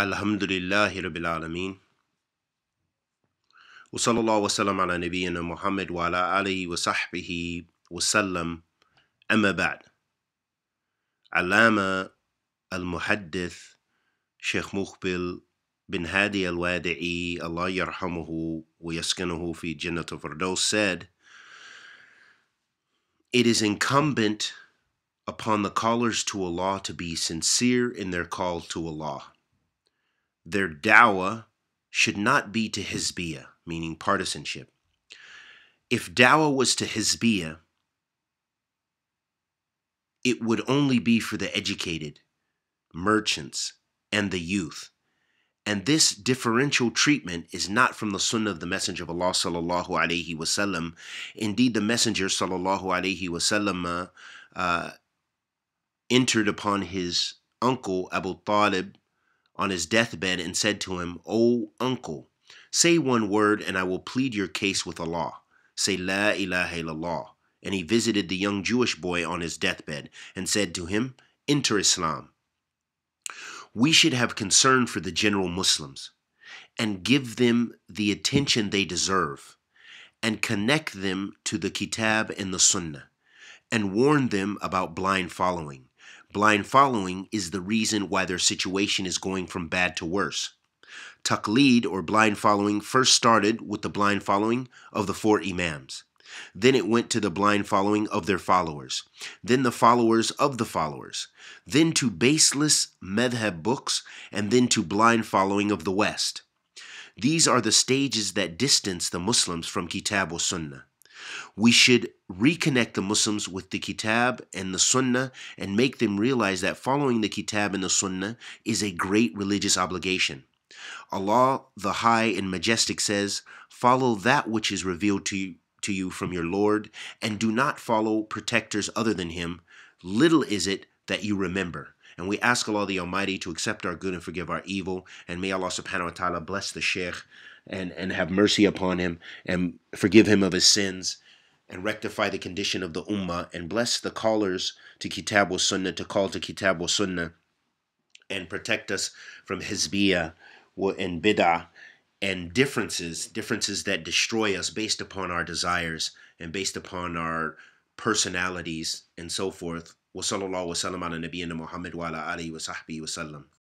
الحمد لله رب العالمين وصلى الله وسلم على نبينا محمد وعلى آله وصحبه وسلم أما بعد علامة المحدث شيخ مقبل بن هادي الوادعي الله يرحمه ويسكنه في جنة فردوس said It is incumbent upon the callers to Allah to be sincere in their call to Allah their dawa should not be to hizbiyah, meaning partisanship. If dawa was to hizbiyah, it would only be for the educated, merchants, and the youth. And this differential treatment is not from the sunnah of the Messenger of Allah sallallahu alaihi wasallam. Indeed, the Messenger sallallahu alaihi wasallam uh, uh, entered upon his uncle Abu Talib on his deathbed and said to him, O uncle, say one word and I will plead your case with Allah. Say La ilaha illallah. And he visited the young Jewish boy on his deathbed and said to him, Enter Islam. We should have concern for the general Muslims and give them the attention they deserve and connect them to the Kitab and the Sunnah and warn them about blind following Blind following is the reason why their situation is going from bad to worse. Taqlid or blind following first started with the blind following of the four Imams. Then it went to the blind following of their followers, then the followers of the followers, then to baseless madhab books, and then to blind following of the West. These are the stages that distance the Muslims from Kitab or Sunnah. We should reconnect the Muslims with the Kitab and the Sunnah and make them realize that following the Kitab and the Sunnah is a great religious obligation. Allah the High and Majestic says, Follow that which is revealed to you, to you from your Lord, and do not follow protectors other than Him. Little is it that you remember. And we ask Allah the Almighty to accept our good and forgive our evil. And may Allah subhanahu wa ta'ala bless the Sheikh and, and have mercy upon him and forgive him of his sins and rectify the condition of the Ummah and bless the callers to Kitab wa Sunnah to call to Kitab wa Sunnah and protect us from Hizbiyah and Bid'ah and differences, differences that destroy us based upon our desires and based upon our personalities and so forth. وصلى الله وسلم على نبينا محمد وعلى آله وصحبه وسلم